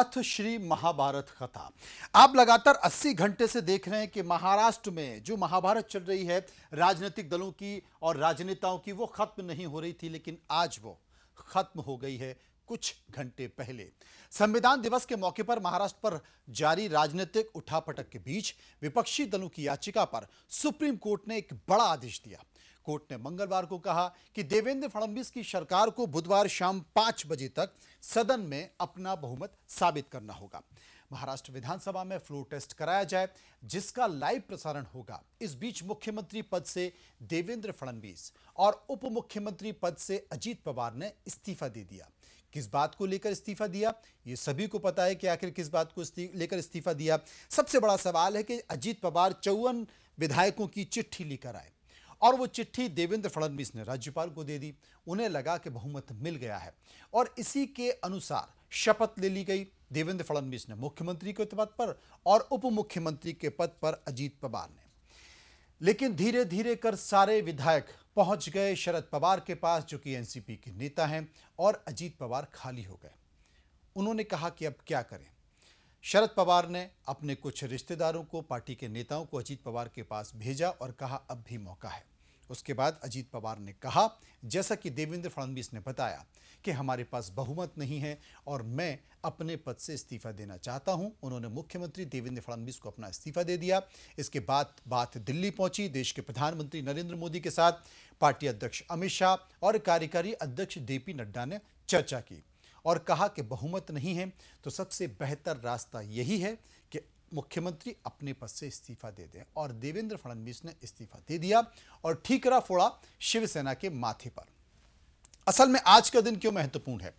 अथ श्री महाभारत कथा आप लगातार 80 घंटे से देख रहे हैं कि महाराष्ट्र में जो महाभारत चल रही है राजनीतिक दलों की और राजनेताओं की वो खत्म नहीं हो रही थी लेकिन आज वो खत्म हो गई है कुछ घंटे पहले संविधान दिवस के मौके पर महाराष्ट्र पर जारी राजनीतिक उठापटक के बीच विपक्षी दलों की याचिका पर सुप्रीम कोर्ट ने एक बड़ा आदेश दिया कोर्ट ने मंगलवार को कहा कि देवेंद्र फडणवीस की सरकार को बुधवार शाम पांच बजे तक सदन में अपना बहुमत साबित करना होगा महाराष्ट्र विधानसभा में फ्लोर टेस्ट कराया जाए जिसका लाइव प्रसारण होगा इस बीच मुख्यमंत्री पद से देवेंद्र फडणवीस और उप मुख्यमंत्री पद से अजीत पवार ने इस्तीफा दे दिया किस बात को लेकर इस्तीफा दिया ये सभी को पता है कि आखिर किस बात को लेकर इस्तीफा दिया सबसे बड़ा सवाल है कि अजीत पवार चौवन विधायकों की चिट्ठी लेकर आए और वो चिट्ठी देवेंद्र फडणवीस ने राज्यपाल को दे दी उन्हें लगा कि बहुमत मिल गया है और इसी के अनुसार शपथ ले ली गई देवेंद्र फडणवीस ने मुख्यमंत्री के पद पर और उप मुख्यमंत्री के पद पर अजीत पवार ने लेकिन धीरे धीरे कर सारे विधायक पहुंच गए शरद पवार के पास जो कि एनसीपी के नेता हैं और अजीत पवार खाली हो गए उन्होंने कहा कि अब क्या करें शरद पवार ने अपने कुछ रिश्तेदारों को पार्टी के नेताओं को अजीत पवार के पास भेजा और कहा अब भी मौका है उसके बाद अजीत पवार ने कहा जैसा कि देवेंद्र फडणवीस ने बताया कि हमारे पास बहुमत नहीं है और मैं अपने पद से इस्तीफा देना चाहता हूं उन्होंने मुख्यमंत्री देवेंद्र फडणवीस को अपना इस्तीफा दे दिया इसके बाद बात दिल्ली पहुंची देश के प्रधानमंत्री नरेंद्र मोदी के साथ पार्टी अध्यक्ष अमित शाह और कार्यकारी अध्यक्ष जे नड्डा ने चर्चा की और कहा कि बहुमत नहीं है तो सबसे बेहतर रास्ता यही है मुख्यमंत्री अपने पद से इस्तीफा दे दें और देवेंद्र फडणवीस ने इस्तीफा दे दिया और ठीकरा फोड़ा शिवसेना के माथे पर असल में आज का दिन क्यों महत्वपूर्ण है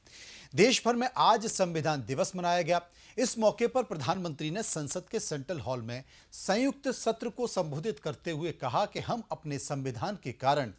देश भर में आज संविधान दिवस मनाया गया इस मौके पर प्रधानमंत्री ने संसद के सेंट्रल हॉल में संयुक्त सत्र को संबोधित करते हुए कहा कि हम अपने संविधान के कारण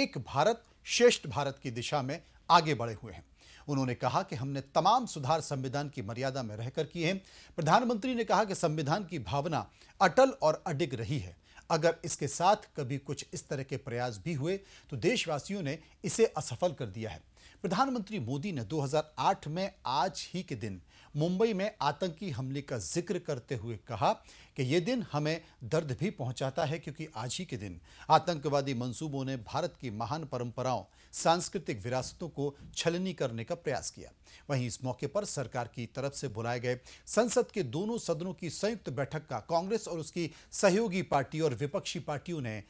एक भारत श्रेष्ठ भारत की दिशा में आगे बढ़े हुए हैं उन्होंने कहा कि हमने तमाम सुधार संविधान की मर्यादा में रहकर किए हैं प्रधानमंत्री ने कहा कि संविधान की भावना अटल और अडिग रही है अगर इसके साथ कभी कुछ इस तरह के प्रयास भी हुए तो देशवासियों ने इसे असफल कर दिया है प्रधानमंत्री मोदी ने 2008 में आज ही के दिन मुंबई में आतंकी हमले का जिक्र करते हुए कहा कि ये दिन हमें दर्द भी पहुंचाता है क्योंकि आज ही के दिन आतंकवादी मंसूबों ने भारत की महान परंपराओं सांस्कृतिक विरासतों को छलनी करने का प्रयास किया वहीं इस मौके पर सरकार की तरफ से बुलाए गए संसद के दोनों सदनों की संयुक्त बैठक का कांग्रेस और उसकी सहयोगी पार्टी और विपक्षी पार्टियों ने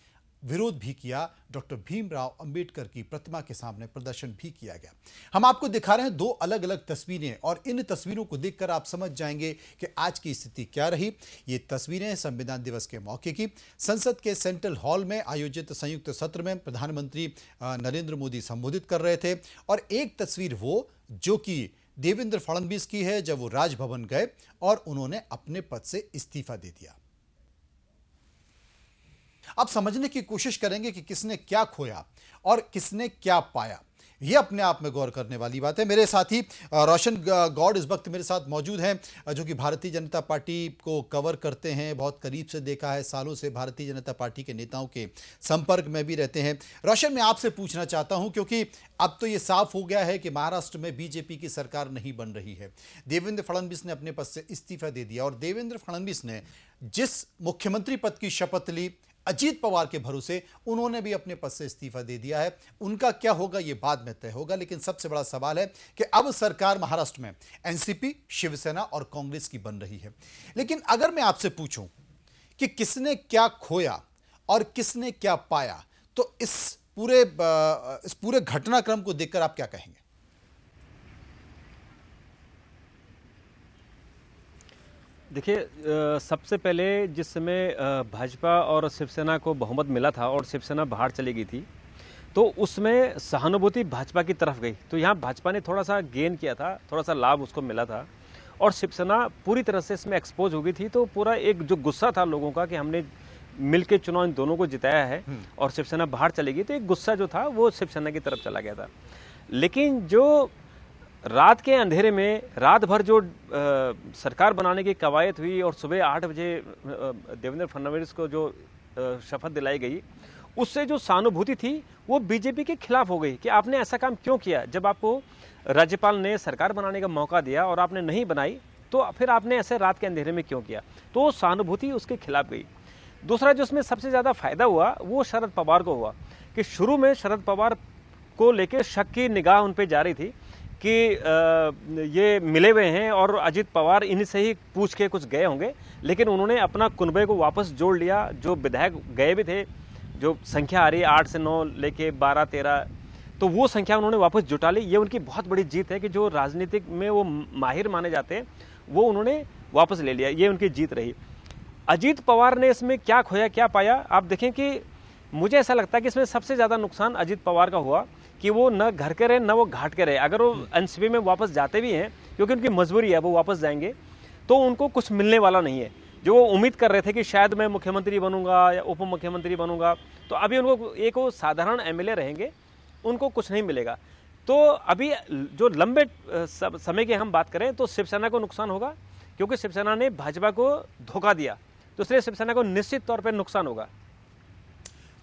विरोध भी किया डॉक्टर भीमराव अंबेडकर की प्रतिमा के सामने प्रदर्शन भी किया गया हम आपको दिखा रहे हैं दो अलग अलग तस्वीरें और इन तस्वीरों को देखकर आप समझ जाएंगे कि आज की स्थिति क्या रही ये तस्वीरें संविधान दिवस के मौके की संसद के सेंट्रल हॉल में आयोजित संयुक्त सत्र में प्रधानमंत्री नरेंद्र मोदी संबोधित कर रहे थे और एक तस्वीर वो जो कि देवेंद्र फडणवीस की है जब वो राजभवन गए और उन्होंने अपने पद से इस्तीफा दे दिया अब समझने की कोशिश करेंगे कि किसने क्या खोया और किसने क्या पाया ये अपने आप में गौर करने वाली बात है मेरे साथ ही रोशन गौड इस वक्त मेरे साथ मौजूद हैं जो कि भारतीय जनता पार्टी को कवर करते हैं बहुत करीब से देखा है सालों से भारतीय जनता पार्टी के नेताओं के संपर्क में भी रहते हैं रोशन मैं आपसे पूछना चाहता हूं क्योंकि अब तो ये साफ हो गया है कि महाराष्ट्र में बीजेपी की सरकार नहीं बन रही है देवेंद्र फडणवीस ने अपने पद से इस्तीफा दे दिया और देवेंद्र फडणवीस ने जिस मुख्यमंत्री पद की शपथ ली अजीत पवार के भरोसे उन्होंने भी अपने पद से इस्तीफा दे दिया है उनका क्या होगा ये बाद में तय होगा लेकिन सबसे बड़ा सवाल है कि अब सरकार महाराष्ट्र में एनसीपी शिवसेना और कांग्रेस की बन रही है लेकिन अगर मैं आपसे पूछूं कि किसने क्या खोया और किसने क्या पाया तो इस पूरे इस पूरे घटनाक्रम को देखकर आप क्या कहेंगे देखिए सबसे पहले जिस समय भाजपा और शिवसेना को बहुमत मिला था और शिवसेना बाहर चली गई थी तो उसमें सहानुभूति भाजपा की तरफ गई तो यहाँ भाजपा ने थोड़ा सा गेन किया था थोड़ा सा लाभ उसको मिला था और शिवसेना पूरी तरह से इसमें एक्सपोज हो गई थी तो पूरा एक जो गुस्सा था लोगों का कि हमने मिल के चुनाव इन दोनों को जिताया है हम्म। और शिवसेना बाहर चली गई तो एक गुस्सा जो था वो शिवसेना की तरफ चला गया था लेकिन जो रात के अंधेरे में रात भर जो आ, सरकार बनाने की कवायद हुई और सुबह आठ बजे देवेंद्र फडणवीस को जो शपथ दिलाई गई उससे जो सहानुभूति थी वो बीजेपी के खिलाफ हो गई कि आपने ऐसा काम क्यों किया जब आपको राज्यपाल ने सरकार बनाने का मौका दिया और आपने नहीं बनाई तो फिर आपने ऐसे रात के अंधेरे में क्यों किया तो सहानुभूति उसके खिलाफ गई दूसरा जो उसमें सबसे ज़्यादा फायदा हुआ वो शरद पवार को हुआ कि शुरू में शरद पवार को लेकर शक की निगाह उन पर जा रही थी कि ये मिले हुए हैं और अजित पवार इन्हीं से ही पूछ के कुछ गए होंगे लेकिन उन्होंने अपना कुनबे को वापस जोड़ लिया जो विधायक गए भी थे जो संख्या आ रही है आठ से नौ लेके बारह तेरह तो वो संख्या उन्होंने वापस जुटा ली ये उनकी बहुत बड़ी जीत है कि जो राजनीतिक में वो माहिर माने जाते हैं वो उन्होंने वापस ले लिया ये उनकी जीत रही अजीत पवार ने इसमें क्या खोया क्या पाया आप देखें कि मुझे ऐसा लगता है कि इसमें सबसे ज़्यादा नुकसान अजीत पवार का हुआ कि वो न घर के रहे न वो घाट के रहे अगर वो एन में वापस जाते भी हैं क्योंकि उनकी मजबूरी है वो वापस जाएंगे तो उनको कुछ मिलने वाला नहीं है जो वो उम्मीद कर रहे थे कि शायद मैं मुख्यमंत्री बनूंगा या उप मुख्यमंत्री बनूंगा तो अभी उनको एक वो साधारण एम रहेंगे उनको कुछ नहीं मिलेगा तो अभी जो लंबे समय की हम बात करें तो शिवसेना को नुकसान होगा क्योंकि शिवसेना ने भाजपा को धोखा दिया तो इसलिए शिवसेना को निश्चित तौर पर नुकसान होगा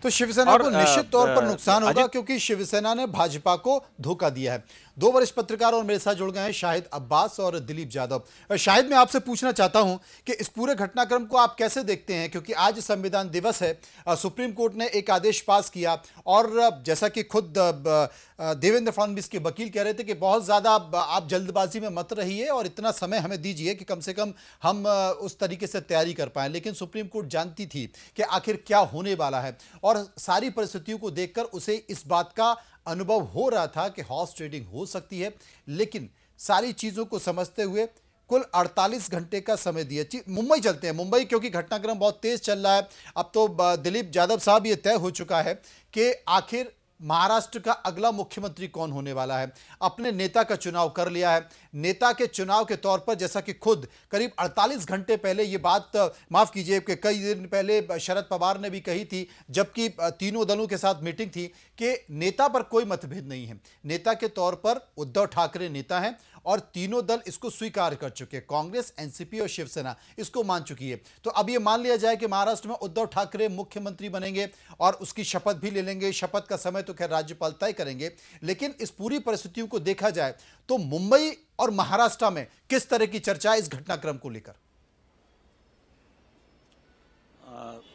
तो शिवसेना को निश्चित तौर पर नुकसान होगा क्योंकि शिवसेना ने भाजपा को धोखा दिया है दो वरिष्ठ पत्रकार और मेरे साथ जुड़ गए हैं शाहिद अब्बास और दिलीप यादव शाहिद मैं आपसे पूछना चाहता हूं कि इस पूरे घटनाक्रम को आप कैसे देखते हैं क्योंकि आज संविधान दिवस है सुप्रीम कोर्ट ने एक आदेश पास किया और जैसा कि खुद देवेंद्र फडणवीस के वकील कह रहे थे कि बहुत ज़्यादा आप जल्दबाजी में मत रहिए और इतना समय हमें दीजिए कि कम से कम हम उस तरीके से तैयारी कर पाएँ लेकिन सुप्रीम कोर्ट जानती थी कि आखिर क्या होने वाला है और सारी परिस्थितियों को देखकर उसे इस बात का अनुभव हो रहा था कि हॉर्स ट्रेडिंग हो सकती है लेकिन सारी चीज़ों को समझते हुए कुल 48 घंटे का समय दिया मुंबई चलते हैं मुंबई क्योंकि घटनाक्रम बहुत तेज चल रहा है अब तो दिलीप यादव साहब ये तय हो चुका है कि आखिर महाराष्ट्र का अगला मुख्यमंत्री कौन होने वाला है अपने नेता का चुनाव कर लिया है नेता के चुनाव के तौर पर जैसा कि खुद करीब 48 घंटे पहले ये बात माफ़ कीजिए कि कई दिन पहले शरद पवार ने भी कही थी जबकि तीनों दलों के साथ मीटिंग थी कि नेता पर कोई मतभेद नहीं है नेता के तौर पर उद्धव ठाकरे नेता हैं और तीनों दल इसको स्वीकार कर चुके हैं कांग्रेस एनसीपी और शिवसेना इसको मान चुकी है तो अब ये मान लिया जाए कि महाराष्ट्र में उद्धव ठाकरे मुख्यमंत्री बनेंगे और उसकी शपथ भी ले लेंगे शपथ का समय तो खैर राज्यपाल तय करेंगे लेकिन इस पूरी परिस्थितियों को देखा जाए तो मुंबई और महाराष्ट्र में किस तरह की चर्चा है इस घटनाक्रम को लेकर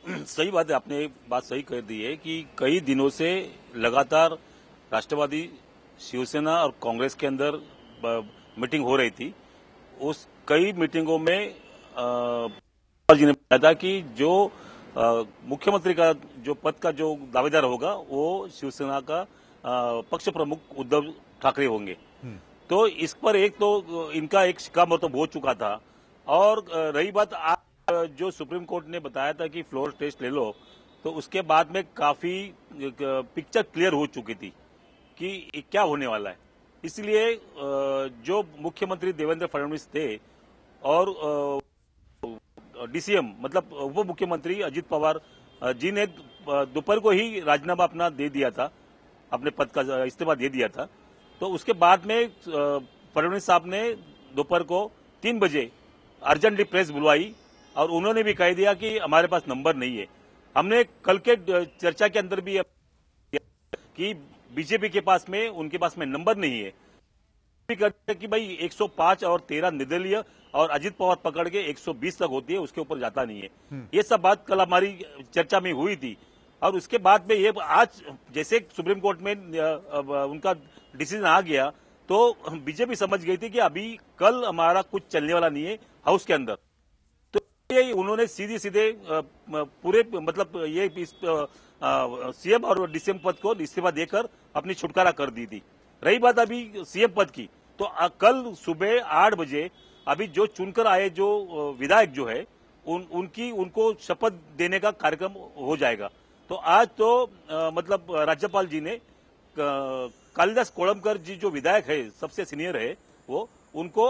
सही बात है आपने बात सही कह दी है कि कई दिनों से लगातार राष्ट्रवादी शिवसेना और कांग्रेस के अंदर मीटिंग हो रही थी उस कई मीटिंगों में जी ने बताया था कि जो मुख्यमंत्री का जो पद का जो दावेदार होगा वो शिवसेना का आ, पक्ष प्रमुख उद्धव ठाकरे होंगे हम्म। तो इस पर एक तो इनका एक शिका मतलब हो चुका था और रही बात आज जो सुप्रीम कोर्ट ने बताया था कि फ्लोर टेस्ट ले लो तो उसके बाद में काफी पिक्चर क्लियर हो चुकी थी कि क्या होने वाला है इसलिए जो मुख्यमंत्री देवेंद्र फडणवीस थे और डीसीएम मतलब उप मुख्यमंत्री अजित पवार जी ने दोपहर को ही राजीनामा अपना दे दिया था अपने पद का इस्तीफा दे दिया था तो उसके बाद में फडणवीस साहब ने दोपहर को तीन बजे अर्जेंटली प्रेस बुलवाई और उन्होंने भी कह दिया कि हमारे पास नंबर नहीं है हमने कल के चर्चा के अंदर भी कि बीजेपी के पास में उनके पास में नंबर नहीं है कि भाई 105 और 13 निर्दलीय और अजित पवार पकड़ के 120 तक होती है उसके ऊपर जाता नहीं है हम्म। ये सब बात कल हमारी चर्चा में हुई थी और उसके बाद में ये आज जैसे सुप्रीम कोर्ट में उनका डिसीजन आ गया तो बीजेपी समझ गई थी कि अभी कल हमारा कुछ चलने वाला नहीं है हाउस के अंदर तो ये उन्होंने सीधे सीधे पूरे मतलब ये इस सीएम और डीसीएम पद को इस्तीफा देकर अपनी छुटकारा कर दी थी रही बात अभी सीएम पद की तो कल सुबह आठ बजे अभी जो चुनकर आए जो विधायक जो है उन उनकी उनको शपथ देने का कार्यक्रम हो जाएगा तो आज तो आ, मतलब राज्यपाल जी ने कालिदास कोलमकर जी जो विधायक है सबसे सीनियर है वो उनको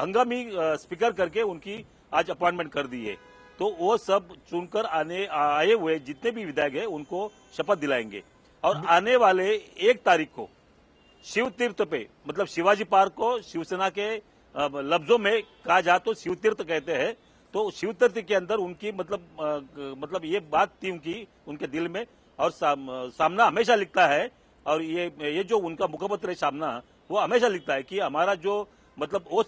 हंगामी स्पीकर करके उनकी आज अपॉइंटमेंट कर दी है तो वो सब चुनकर आने आए हुए जितने भी विधायक है उनको शपथ दिलाएंगे और आने वाले एक तारीख को शिव तीर्थ पे मतलब शिवाजी पार्क को शिवसेना के लफ्जों में कहा जा तो शिव तीर्थ कहते हैं तो शिव तीर्थ के अंदर उनकी मतलब मतलब ये बात थी उनकी उनके दिल में और साम, सामना हमेशा लिखता है और ये ये जो उनका मुखपत्र है सामना वो हमेशा लिखता है कि हमारा जो मतलब वो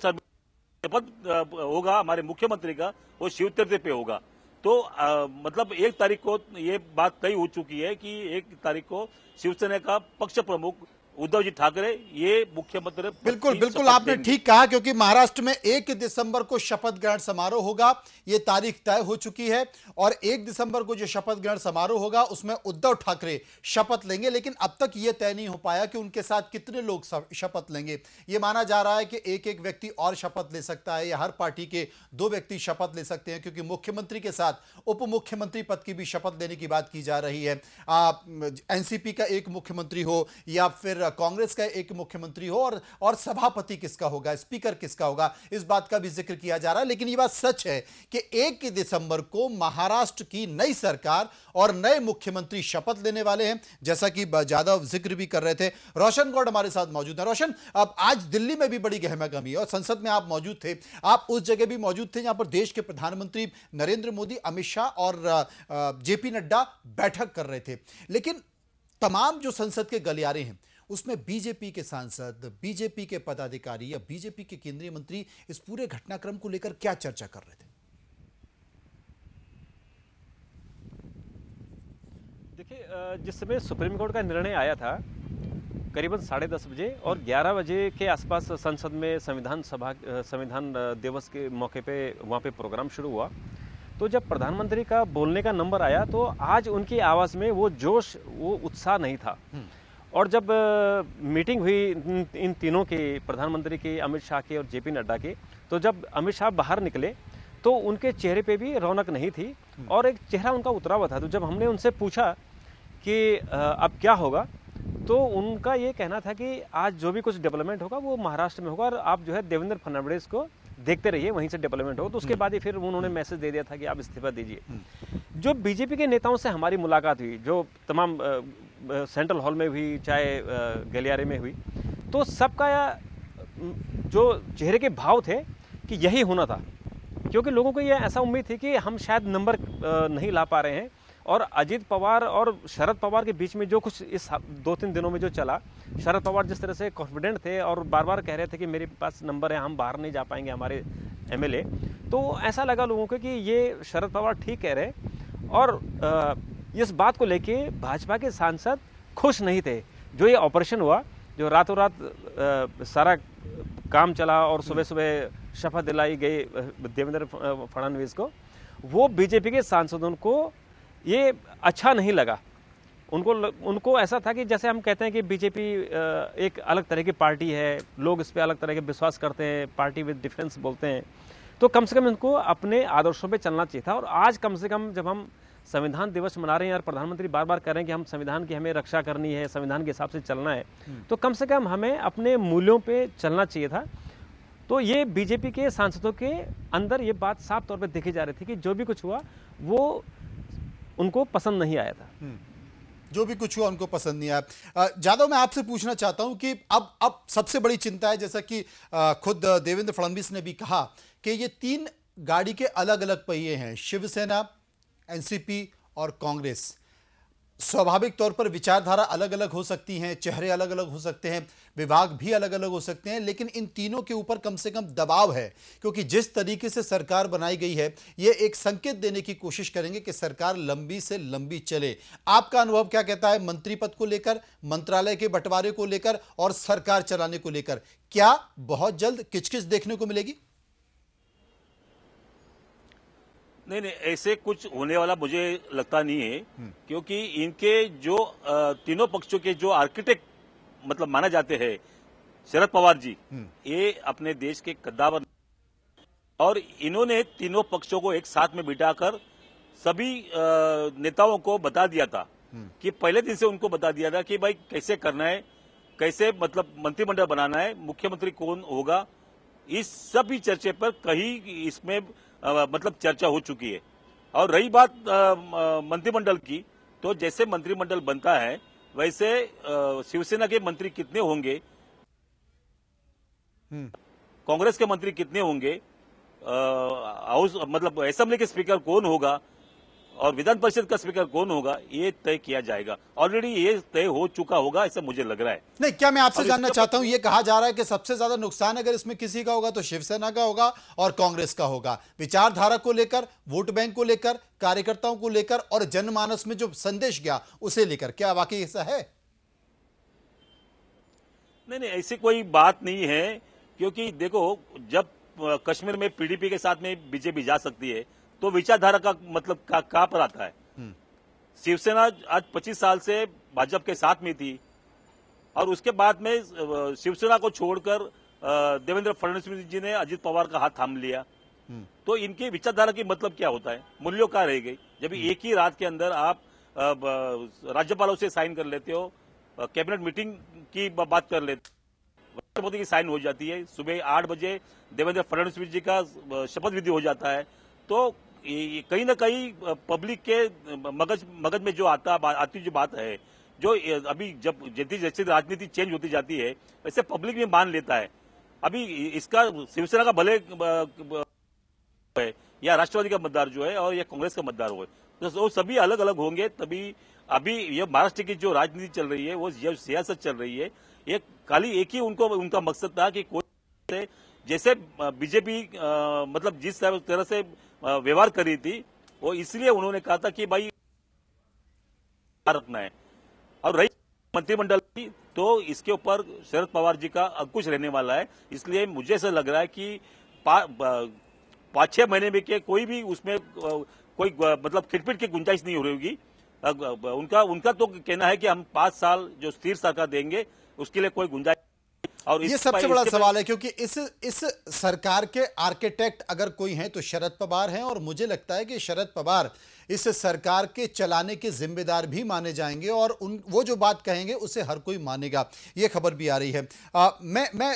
शपथ होगा हमारे मुख्यमंत्री का वो शिव तीर्थ पे होगा तो आ, मतलब एक तारीख को ये बात तय हो चुकी है कि एक तारीख को शिवसेना का पक्ष प्रमुख उद्धव जी ठाकरे ये मुख्यमंत्री बिल्कुल बिल्कुल आपने ठीक कहा क्योंकि महाराष्ट्र में एक दिसंबर को शपथ ग्रहण समारोह होगा ये तारीख तय हो चुकी है और एक दिसंबर को जो शपथ ग्रहण समारोह होगा उसमें उद्धव ठाकरे शपथ लेंगे लेकिन अब तक ये तय नहीं हो पाया कि उनके साथ कितने लोग शपथ लेंगे ये माना जा रहा है कि एक एक व्यक्ति और शपथ ले सकता है या हर पार्टी के दो व्यक्ति शपथ ले सकते हैं क्योंकि मुख्यमंत्री के साथ उप मुख्यमंत्री पद की भी शपथ लेने की बात की जा रही है एनसीपी का एक मुख्यमंत्री हो या फिर कांग्रेस का एक मुख्यमंत्री हो और और सभापति किसका होगा स्पीकर किसका होगा इस बात का भी जिक्र किया जा रहा है लेकिन ये बात सच है कि एक दिसंबर को महाराष्ट्र की नई सरकार और नए मुख्यमंत्री शपथ लेने वाले हैं जैसा कि ज्यादा जिक्र भी कर रहे थे रोशन गौड हमारे साथ मौजूद है रोशन अब आज दिल्ली में भी बड़ी गहमा है और संसद में आप मौजूद थे आप उस जगह भी मौजूद थे जहां पर देश के प्रधानमंत्री नरेंद्र मोदी अमित शाह और जेपी नड्डा बैठक कर रहे थे लेकिन तमाम जो संसद के गलियारे हैं उसमें बीजेपी के सांसद बीजेपी के पदाधिकारी या बीजेपी के केंद्रीय मंत्री इस पूरे घटनाक्रम को लेकर क्या चर्चा कर रहे थे देखिए जिस समय सुप्रीम कोर्ट का निर्णय आया था करीबन साढ़े दस बजे और ग्यारह बजे के आसपास संसद में संविधान सभा संविधान दिवस के मौके पे वहाँ पे प्रोग्राम शुरू हुआ तो जब प्रधानमंत्री का बोलने का नंबर आया तो आज उनकी आवाज़ में वो जोश वो उत्साह नहीं था हम्म। और जब मीटिंग हुई इन तीनों की प्रधानमंत्री की अमित शाह की और जेपी नड्डा की तो जब अमित शाह बाहर निकले तो उनके चेहरे पे भी रौनक नहीं थी हम्म। और एक चेहरा उनका उतरा हुआ था तो जब हमने उनसे पूछा कि अब क्या होगा तो उनका ये कहना था कि आज जो भी कुछ डेवलपमेंट होगा वो महाराष्ट्र में होगा और आप जो है देवेंद्र फडणवीस को देखते रहिए वहीं से डेवलपमेंट होगा तो उसके हम्म। बाद ही फिर उन्होंने मैसेज दे दिया था कि आप इस्तीफा दीजिए हम्म। जो बीजेपी के नेताओं से हमारी मुलाकात हुई जो तमाम सेंट्रल हॉल में हुई चाहे गलियारे में हुई तो सबका जो चेहरे के भाव थे कि यही होना था क्योंकि लोगों को यह ऐसा उम्मीद थी कि हम शायद नंबर नहीं ला पा रहे हैं और अजीत पवार और शरद पवार के बीच में जो कुछ इस दो तीन दिनों में जो चला शरद पवार जिस तरह से कॉन्फिडेंट थे और बार बार कह रहे थे कि मेरे पास नंबर है हम बाहर नहीं जा पाएंगे हमारे एम तो ऐसा लगा लोगों को कि ये शरद पवार ठीक कह रहे हैं और इस बात को लेके भाजपा के सांसद खुश नहीं थे जो ये ऑपरेशन हुआ जो रातों रात सारा काम चला और सुबह सुबह शपथ दिलाई गई देवेंद्र फडणवीस को वो बीजेपी के सांसदों को ये अच्छा नहीं लगा उनको उनको ऐसा था कि जैसे हम कहते हैं कि बीजेपी एक अलग तरह की पार्टी है लोग इस पर अलग तरह के विश्वास करते हैं पार्टी विद डिफेंस बोलते हैं तो कम से कम इनको अपने आदर्शों पे चलना चाहिए था और आज कम से कम जब हम संविधान दिवस मना रहे हैं और प्रधानमंत्री बार बार कह रहे हैं कि हम संविधान की हमें रक्षा करनी है संविधान के हिसाब से चलना है हम्म। तो कम से कम हमें अपने मूल्यों पर चलना चाहिए था तो ये बीजेपी के सांसदों के अंदर ये बात साफ तौर पर देखी जा रही थी कि जो भी कुछ हुआ वो उनको पसंद नहीं आया था हम्म। जो भी कुछ हुआ उनको पसंद नहीं आया जादव मैं आपसे पूछना चाहता हूं कि अब अब सबसे बड़ी चिंता है जैसा कि खुद देवेंद्र फडणवीस ने भी कहा कि ये तीन गाड़ी के अलग अलग पहिए हैं शिवसेना एनसीपी और कांग्रेस स्वाभाविक तौर पर विचारधारा अलग अलग हो सकती हैं चेहरे अलग अलग हो सकते हैं विभाग भी अलग अलग हो सकते हैं लेकिन इन तीनों के ऊपर कम से कम दबाव है क्योंकि जिस तरीके से सरकार बनाई गई है ये एक संकेत देने की कोशिश करेंगे कि सरकार लंबी से लंबी चले आपका अनुभव क्या कहता है मंत्री पद को लेकर मंत्रालय के बंटवारे को लेकर और सरकार चलाने को लेकर क्या बहुत जल्द किचकिच देखने को मिलेगी नहीं नहीं ऐसे कुछ होने वाला मुझे लगता नहीं है हम्म। क्योंकि इनके जो तीनों पक्षों के जो आर्किटेक्ट मतलब माना जाते हैं शरद पवार जी हम्म। ये अपने देश के कद्दावर और इन्होंने तीनों पक्षों को एक साथ में बिठाकर सभी नेताओं को बता दिया था हम्म। कि पहले दिन से उनको बता दिया था कि भाई कैसे करना है कैसे मतलब मंत्रिमंडल बनाना है मुख्यमंत्री कौन होगा इस सभी चर्चे पर कहीं इसमें मतलब चर्चा हो चुकी है और रही बात मंत्रिमंडल की तो जैसे मंत्रिमंडल बनता है वैसे शिवसेना के मंत्री कितने होंगे हम्म। कांग्रेस के मंत्री कितने होंगे हाउस मतलब असेंबली के स्पीकर कौन होगा और विधान परिषद का स्पीकर कौन होगा ये तय किया जाएगा ऑलरेडी ये तय हो चुका होगा ऐसा मुझे लग रहा है नहीं क्या मैं आपसे जानना चाहता हूँ ये कहा जा रहा है कि सबसे ज्यादा नुकसान अगर इसमें किसी का होगा तो शिवसेना का होगा और कांग्रेस का होगा विचारधारा को लेकर वोट बैंक को लेकर कार्यकर्ताओं को लेकर और जनमानस में जो संदेश गया उसे लेकर क्या वाकई ऐसा है नहीं नहीं ऐसी कोई बात नहीं है क्योंकि देखो जब कश्मीर में पीडीपी के साथ में बीजेपी जा सकती है तो विचारधारा का मतलब का पर आता है हम्म। शिवसेना आज 25 साल से भाजपा के साथ में थी और उसके बाद में शिवसेना को छोड़कर देवेंद्र फडणवीस जी ने अजित पवार का हाथ थाम लिया हम्म। तो इनकी विचारधारा की मतलब क्या होता है मूल्यों का रह गई जब हम्म। एक ही रात के अंदर आप राज्यपालों से साइन कर लेते हो कैबिनेट मीटिंग की बात कर लेते राष्ट्रपति की साइन हो जाती है सुबह आठ बजे देवेंद्र फडणवीस जी का शपथ विधि हो जाता है तो कहीं ना कहीं पब्लिक के मगज मगज में जो आता आती जो बात है जो अभी जब जैसी जैसी राजनीति चेंज होती जाती है वैसे पब्लिक भी मान लेता है अभी इसका शिवसेना का भले है या राष्ट्रवादी का मतदार जो है और या कांग्रेस का मतदार हो तो वो सभी अलग अलग होंगे तभी अभी ये महाराष्ट्र की जो राजनीति चल रही है वो जो सियासत चल रही है ये खाली एक ही उनको उनका मकसद था कि कोई जैसे बीजेपी मतलब जिस तरह से व्यवहार कर रही थी वो इसलिए उन्होंने कहा था कि भाई रखना है और रही मंत्रिमंडल की तो इसके ऊपर शरद पवार जी का अंकुश रहने वाला है इसलिए मुझे ऐसा लग रहा है कि पांच छह महीने में के कोई भी उसमें कोई मतलब खिटपिट की गुंजाइश नहीं हो रही होगी उनका उनका तो कहना है कि हम पांच साल जो स्थिर सरकार देंगे उसके लिए कोई गुंजाइश और ये सबसे बड़ा सवाल है क्योंकि इस इस सरकार के आर्किटेक्ट अगर कोई हैं तो शरद पवार हैं और मुझे लगता है कि शरद पवार इस सरकार के चलाने के जिम्मेदार भी माने जाएंगे और उन वो जो बात कहेंगे उसे हर कोई मानेगा ये खबर भी आ रही है आ, मैं मैं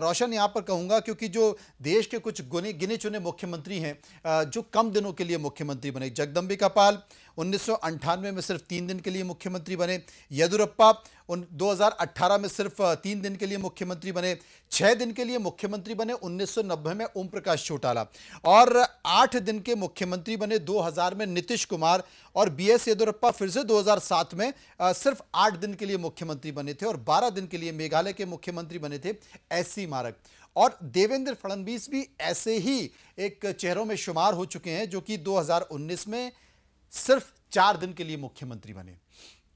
रोशन यहाँ पर कहूँगा क्योंकि जो देश के कुछ गुने गिने चुने मुख्यमंत्री हैं जो कम दिनों के लिए मुख्यमंत्री बने जगदम्बिका पाल उन्नीस में सिर्फ तीन दिन के लिए मुख्यमंत्री बने येदुरप्पा उन 2018 में सिर्फ तीन दिन के लिए मुख्यमंत्री बने छह दिन के लिए मुख्यमंत्री बने 1990 में ओम प्रकाश चौटाला और आठ दिन के मुख्यमंत्री बने 2000 में नीतीश कुमार और बी एस येदुरप्पा फिर से 2007 में सिर्फ आठ दिन के लिए मुख्यमंत्री बने थे और 12 दिन के लिए मेघालय के मुख्यमंत्री बने थे एस मारक और देवेंद्र फडणवीस भी ऐसे ही एक चेहरों में शुमार हो चुके हैं जो कि दो में सिर्फ चार दिन के लिए मुख्यमंत्री बने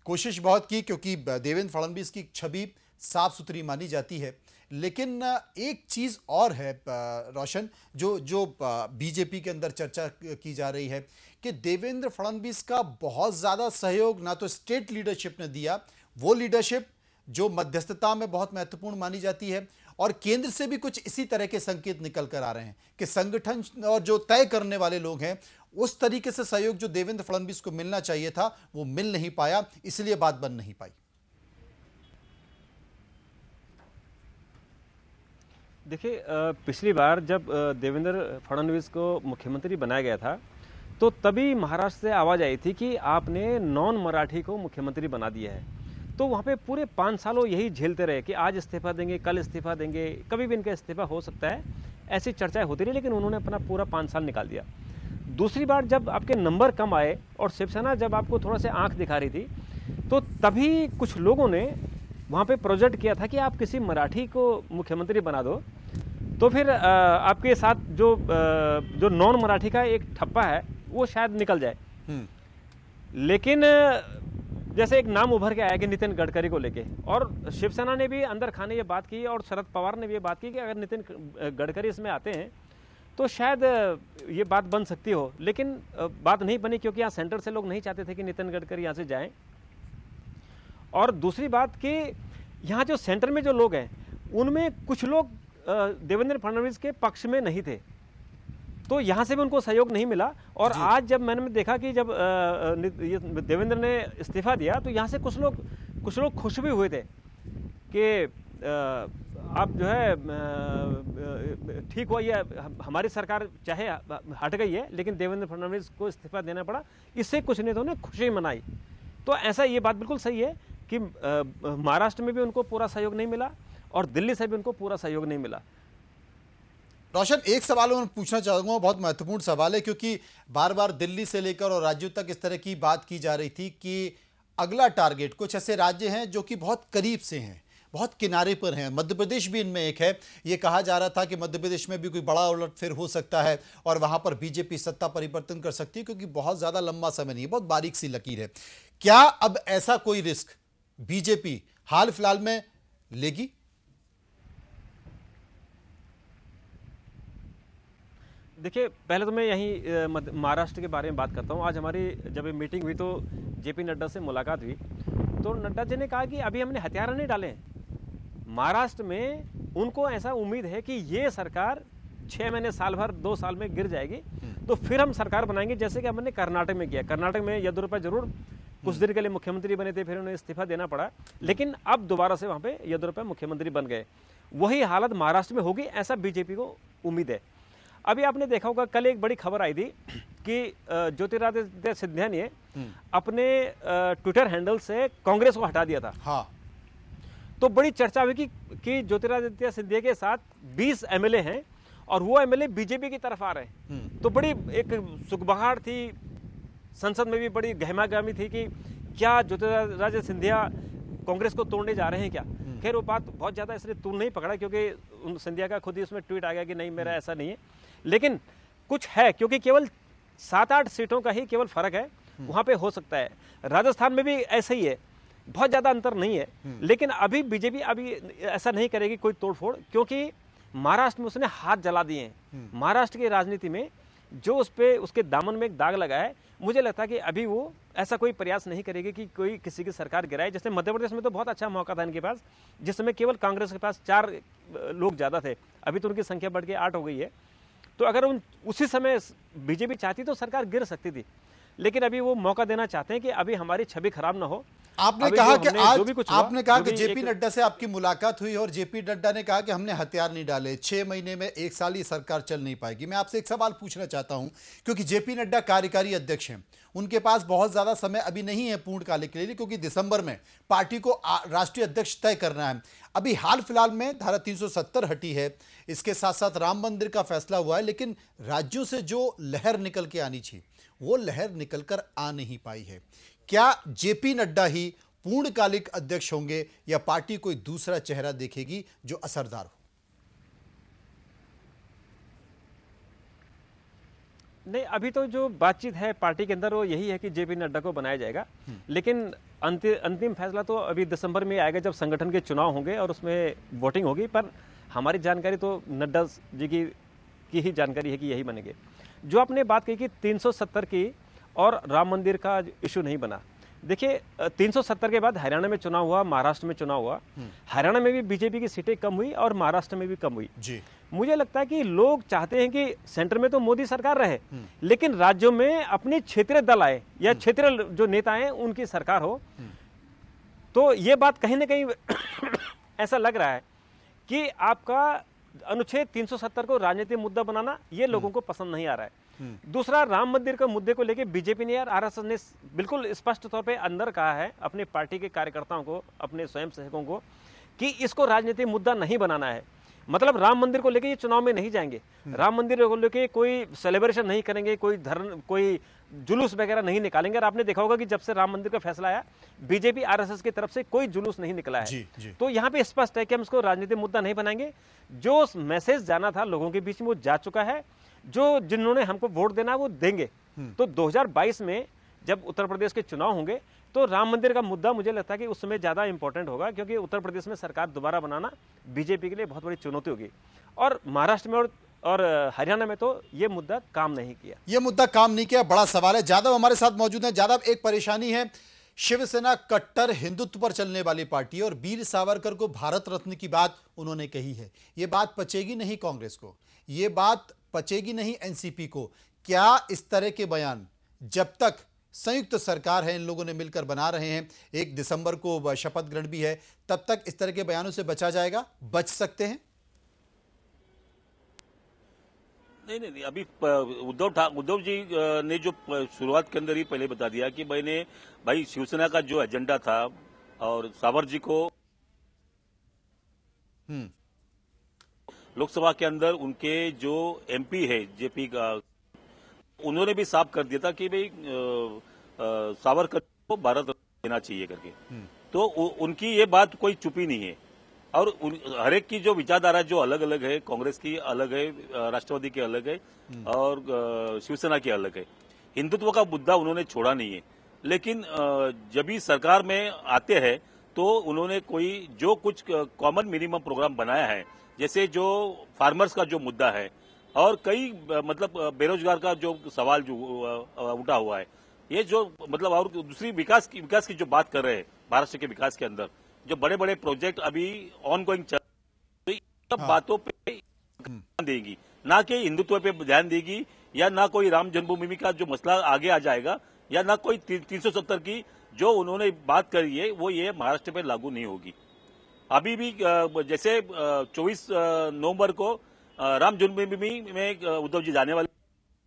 कोशिश बहुत की क्योंकि देवेंद्र फडणवीस की छवि साफ सुथरी मानी जाती है लेकिन एक चीज़ और है रोशन जो जो बीजेपी के अंदर चर्चा की जा रही है कि देवेंद्र फडणवीस का बहुत ज़्यादा सहयोग ना तो स्टेट लीडरशिप ने दिया वो लीडरशिप जो मध्यस्थता में बहुत महत्वपूर्ण मानी जाती है और केंद्र से भी कुछ इसी तरह के संकेत निकल कर आ रहे हैं कि संगठन और जो तय करने वाले लोग हैं उस तरीके से सहयोग जो देवेंद्र फडणवीस को मिलना चाहिए था वो मिल नहीं पाया इसलिए बात बन नहीं पाई देखिए पिछली बार जब देवेंद्र फडणवीस को मुख्यमंत्री बनाया गया था तो तभी महाराष्ट्र से आवाज़ आई थी कि आपने नॉन मराठी को मुख्यमंत्री बना दिया है तो वहाँ पे पूरे पाँच साल वो यही झेलते रहे कि आज इस्तीफा देंगे कल इस्तीफा देंगे कभी भी इनका इस्तीफा हो सकता है ऐसी चर्चाएं होती रही लेकिन उन्होंने अपना पूरा पाँच साल निकाल दिया दूसरी बार जब आपके नंबर कम आए और शिवसेना जब आपको थोड़ा सा आँख दिखा रही थी तो तभी कुछ लोगों ने वहाँ पे प्रोजेक्ट किया था कि आप किसी मराठी को मुख्यमंत्री बना दो तो फिर आपके साथ जो जो नॉन मराठी का एक ठप्पा है वो शायद निकल जाए हम्म। लेकिन जैसे एक नाम उभर के आया कि नितिन गडकरी को लेके और शिवसेना ने भी अंदर खाने ये बात की और शरद पवार ने भी ये बात की कि अगर नितिन गडकरी इसमें आते हैं तो शायद ये बात बन सकती हो लेकिन बात नहीं बनी क्योंकि यहाँ सेंटर से लोग नहीं चाहते थे कि नितिन गडकरी यहाँ से जाएं और दूसरी बात कि यहाँ जो सेंटर में जो लोग हैं उनमें कुछ लोग देवेंद्र फडणवीस के पक्ष में नहीं थे तो यहाँ से भी उनको सहयोग नहीं मिला और आज जब मैंने देखा कि जब देवेंद्र ने इस्तीफा दिया तो यहाँ से कुछ लोग कुछ लोग खुश भी हुए थे कि आप जो है ठीक हुआ ये हमारी सरकार चाहे हट गई है लेकिन देवेंद्र फडणवीस को इस्तीफा देना पड़ा इससे कुछ नेताओं तो ने खुशी मनाई तो ऐसा ये बात बिल्कुल सही है कि महाराष्ट्र में भी उनको पूरा सहयोग नहीं मिला और दिल्ली से भी उनको पूरा सहयोग नहीं मिला रोशन एक सवाल मैं पूछना चाहूंगा बहुत महत्वपूर्ण सवाल है क्योंकि बार बार दिल्ली से लेकर और राज्यों तक इस तरह की बात की जा रही थी कि अगला टारगेट कुछ ऐसे राज्य हैं जो कि बहुत करीब से हैं बहुत किनारे पर हैं मध्य प्रदेश भी इनमें एक है ये कहा जा रहा था कि मध्य प्रदेश में भी कोई बड़ा उलटफेर हो सकता है और वहाँ पर बीजेपी सत्ता परिवर्तन कर सकती है क्योंकि बहुत ज़्यादा लंबा समय नहीं है बहुत बारीक सी लकीर है क्या अब ऐसा कोई रिस्क बीजेपी हाल फिलहाल में लेगी देखिए पहले तो मैं यहीं महाराष्ट्र के बारे में बात करता हूँ आज हमारी जब मीटिंग हुई तो जेपी नड्डा से मुलाकात हुई तो नड्डा जी ने कहा कि अभी हमने हथियार नहीं डाले महाराष्ट्र में उनको ऐसा उम्मीद है कि ये सरकार छः महीने साल भर दो साल में गिर जाएगी हम्म। तो फिर हम सरकार बनाएंगे जैसे कि हमने कर्नाटक में किया कर्नाटक में येदुरप्पा जरूर कुछ हम्म। देर के लिए मुख्यमंत्री बने थे फिर उन्हें इस्तीफा देना पड़ा लेकिन अब दोबारा से वहाँ पे येदुरप्पा मुख्यमंत्री बन गए वही हालत महाराष्ट्र में होगी ऐसा बीजेपी को उम्मीद है अभी आपने देखा होगा कल एक बड़ी खबर आई थी कि ज्योतिरादित्य सिंधिया ने हम्म। अपने ट्विटर हैंडल से कांग्रेस को हटा दिया था हाँ तो बड़ी चर्चा हुई कि कि ज्योतिरादित्य सिंधिया के साथ 20 एमएलए हैं और वो एमएलए बीजेपी की तरफ आ रहे हैं हम्म। तो बड़ी एक सुखबहार थी संसद में भी बड़ी गहमागहमी थी कि क्या ज्योतिरादित्य सिंधिया कांग्रेस को तोड़ने जा रहे हैं क्या हम्म। खैर वो बात बहुत ज़्यादा इसलिए तुल नहीं पकड़ा क्योंकि सिंधिया का खुद ही उसमें ट्वीट आ गया कि नहीं मेरा ऐसा नहीं है लेकिन कुछ है क्योंकि केवल सात आठ सीटों का ही केवल फर्क है हम्म। वहाँ पे हो सकता है राजस्थान में भी ऐसा ही है बहुत ज़्यादा अंतर नहीं है हम्म। लेकिन अभी बीजेपी अभी ऐसा नहीं करेगी कोई तोड़फोड़ क्योंकि महाराष्ट्र में उसने हाथ जला दिए हैं हम्म। महाराष्ट्र की राजनीति में जो उस पर उसके दामन में एक दाग लगा है मुझे लगता है कि अभी वो ऐसा कोई प्रयास नहीं करेगी कि कोई किसी की सरकार गिराए जैसे मध्य प्रदेश में तो बहुत अच्छा मौका था इनके पास जिस समय केवल कांग्रेस के पास चार लोग ज़्यादा थे अभी तो उनकी संख्या बढ़ के आठ हो गई है तो अगर उन उसी समय बीजेपी चाहती तो सरकार गिर सकती थी लेकिन अभी वो मौका देना चाहते हैं कि अभी हमारी छवि खराब ना हो आपने कहा कि आज भी कुछ आपने कहा कि जेपी नड्डा से आपकी मुलाकात हुई और जेपी नड्डा ने कहा कि हमने हथियार नहीं डाले छह महीने में एक साल ही सरकार चल नहीं पाएगी मैं आपसे एक सवाल पूछना चाहता हूं क्योंकि जेपी नड्डा कार्यकारी अध्यक्ष हैं उनके पास बहुत ज्यादा समय अभी नहीं है पूर्णकालिक के लिए क्योंकि दिसंबर में पार्टी को राष्ट्रीय अध्यक्ष तय करना है अभी हाल फिलहाल में धारा तीन हटी है इसके साथ साथ राम मंदिर का फैसला हुआ है लेकिन राज्यों से जो लहर निकल के आनी चाहिए वो लहर निकल कर आ नहीं पाई है क्या जेपी नड्डा ही पूर्णकालिक अध्यक्ष होंगे या पार्टी कोई दूसरा चेहरा देखेगी जो असरदार हो नहीं अभी तो जो बातचीत है पार्टी के अंदर वो यही है कि जेपी नड्डा को बनाया जाएगा हम्म। लेकिन अंतिम फैसला तो अभी दिसंबर में आएगा जब संगठन के चुनाव होंगे और उसमें वोटिंग होगी पर हमारी जानकारी तो नड्डा जी की की ही जानकारी है कि यही बनेंगे जो आपने बात कही कि 370 की और राम मंदिर का इशू नहीं बना देखिए 370 के बाद हरियाणा में चुनाव हुआ महाराष्ट्र में चुनाव हुआ हम्म। हरियाणा में भी बीजेपी की सीटें कम हुई और महाराष्ट्र में भी कम हुई जी मुझे लगता है कि लोग चाहते हैं कि सेंटर में तो मोदी सरकार रहे हम्म। लेकिन राज्यों में अपने क्षेत्रीय दल आए या हम्म। क्षेत्रीय जो नेता हैं उनकी सरकार हो तो ये बात कहीं ना कहीं ऐसा लग रहा है कि आपका अनुच्छेद 370 को राजनीतिक मुद्दा बनाना ये लोगों हम्म। को पसंद नहीं आ रहा है हम्म। दूसरा राम मंदिर के मुद्दे को लेकर बीजेपी ने यार एस ने बिल्कुल स्पष्ट तौर पे अंदर कहा है अपनी पार्टी के कार्यकर्ताओं को अपने स्वयंसेवकों को कि इसको राजनीतिक मुद्दा नहीं बनाना है मतलब राम मंदिर को लेकर ये चुनाव में नहीं जाएंगे हम्म। राम मंदिर को लेकर कोई सेलिब्रेशन नहीं करेंगे कोई धर्म कोई जुलूस वगैरह नहीं निकालेंगे और आपने देखा होगा कि जब से राम मंदिर का फैसला आया बीजेपी आरएसएस की तरफ से कोई जुलूस नहीं निकला है जी, जी। तो यहाँ पे स्पष्ट है कि हम इसको राजनीतिक मुद्दा नहीं बनाएंगे जो मैसेज जाना था लोगों के बीच में वो जा चुका है जो जिन्होंने हमको वोट देना वो देंगे हम्म। तो दो में जब उत्तर प्रदेश के चुनाव होंगे तो राम मंदिर का मुद्दा मुझे लगता है कि उस समय ज़्यादा इंपॉर्टेंट होगा क्योंकि उत्तर प्रदेश में सरकार दोबारा बनाना बीजेपी के लिए बहुत बड़ी चुनौती होगी और महाराष्ट्र में और और हरियाणा में तो ये मुद्दा काम नहीं किया ये मुद्दा काम नहीं किया बड़ा सवाल है जादव हमारे साथ मौजूद है यादव एक परेशानी है शिवसेना कट्टर हिंदुत्व पर चलने वाली पार्टी और वीर सावरकर को भारत रत्न की बात उन्होंने कही है ये बात पचेगी नहीं कांग्रेस को ये बात पचेगी नहीं एनसीपी को क्या इस तरह के बयान जब तक संयुक्त सरकार है इन लोगों ने मिलकर बना रहे हैं एक दिसंबर को शपथ ग्रहण भी है तब तक इस तरह के बयानों से बचा जाएगा बच सकते हैं नहीं नहीं नहीं अभी उद्धव उद्धव जी ने जो शुरुआत के अंदर ही पहले बता दिया कि मैंने भाई शिवसेना का जो एजेंडा था और सावर जी को हम्म। लोकसभा के अंदर उनके जो एमपी है जेपी उन्होंने भी साफ कर दिया था कि भाई सावरकर को भारत देना चाहिए करके हम्म। तो उ, उनकी ये बात कोई चुपी नहीं है और हरेक की जो विचारधारा जो अलग अलग है कांग्रेस की अलग है राष्ट्रवादी की अलग है हम्म। और शिवसेना की अलग है हिंदुत्व का मुद्दा उन्होंने छोड़ा नहीं है लेकिन जब भी सरकार में आते हैं तो उन्होंने कोई जो कुछ कॉमन मिनिमम प्रोग्राम बनाया है जैसे जो फार्मर्स का जो मुद्दा है और कई मतलब बेरोजगार का जो सवाल जो उठा हुआ है ये जो मतलब और दूसरी विकास की विकास की जो बात कर रहे हैं महाराष्ट्र के विकास के अंदर जो बड़े बड़े प्रोजेक्ट अभी ऑन गोइंग चल तो सब हाँ। बातों पे हम्म। ध्यान देगी ना कि हिंदुत्व पे ध्यान देगी या ना कोई राम जन्मभूमि का जो मसला आगे आ जाएगा या ना कोई तीन सौ सत्तर की जो उन्होंने बात करी है वो ये महाराष्ट्र पे लागू नहीं होगी अभी भी जैसे चौबीस नवम्बर को राम जन्मभूमि में उद्धव जी जाने वाले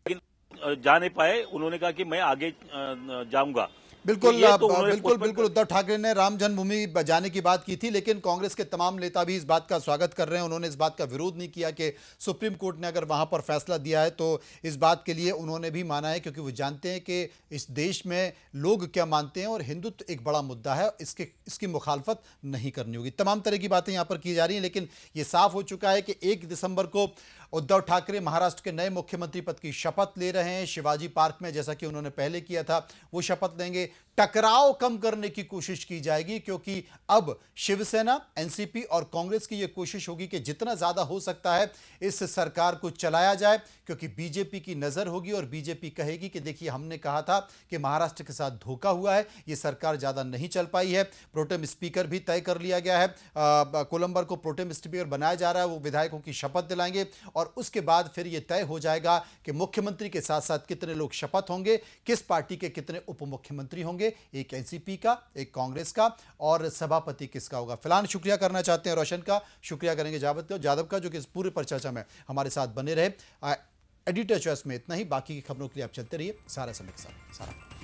लेकिन जा नहीं पाए उन्होंने कहा कि मैं आगे जाऊंगा बिल्कुल तो बिल्कुल बिल्कुल उद्धव ठाकरे ने राम जन्मभूमि जाने की बात की थी लेकिन कांग्रेस के तमाम नेता भी इस बात का स्वागत कर रहे हैं उन्होंने इस बात का विरोध नहीं किया कि सुप्रीम कोर्ट ने अगर वहां पर फैसला दिया है तो इस बात के लिए उन्होंने भी माना है क्योंकि वो जानते हैं कि इस देश में लोग क्या मानते हैं और हिंदुत्व एक बड़ा मुद्दा है इसके इसकी मुखालफत नहीं करनी होगी तमाम तरह की बातें यहाँ पर की जा रही हैं लेकिन ये साफ हो चुका है कि एक दिसंबर को उद्धव ठाकरे महाराष्ट्र के नए मुख्यमंत्री पद की शपथ ले रहे हैं शिवाजी पार्क में जैसा कि उन्होंने पहले किया था वो शपथ लेंगे टकराव कम करने की कोशिश की जाएगी क्योंकि अब शिवसेना एनसीपी और कांग्रेस की ये कोशिश होगी कि जितना ज्यादा हो सकता है इस सरकार को चलाया जाए क्योंकि बीजेपी की नजर होगी और बीजेपी कहेगी कि देखिए हमने कहा था कि महाराष्ट्र के साथ धोखा हुआ है ये सरकार ज्यादा नहीं चल पाई है प्रोटेम स्पीकर भी तय कर लिया गया है कोलंबर को प्रोटेम स्पीकर बनाया जा रहा है वो विधायकों की शपथ दिलाएंगे और और उसके बाद फिर यह तय हो जाएगा कि मुख्यमंत्री के साथ साथ कितने लोग शपथ होंगे किस पार्टी के कितने उप मुख्यमंत्री होंगे एक एनसीपी का एक कांग्रेस का और सभापति किसका होगा फिलहाल शुक्रिया करना चाहते हैं रोशन का शुक्रिया करेंगे जादव का जो कि इस पूरे परिचर्चा में हमारे साथ बने रहे एडिटर चॉइस में इतना ही बाकी की खबरों के लिए आप चलते रहिए सारा समय सारा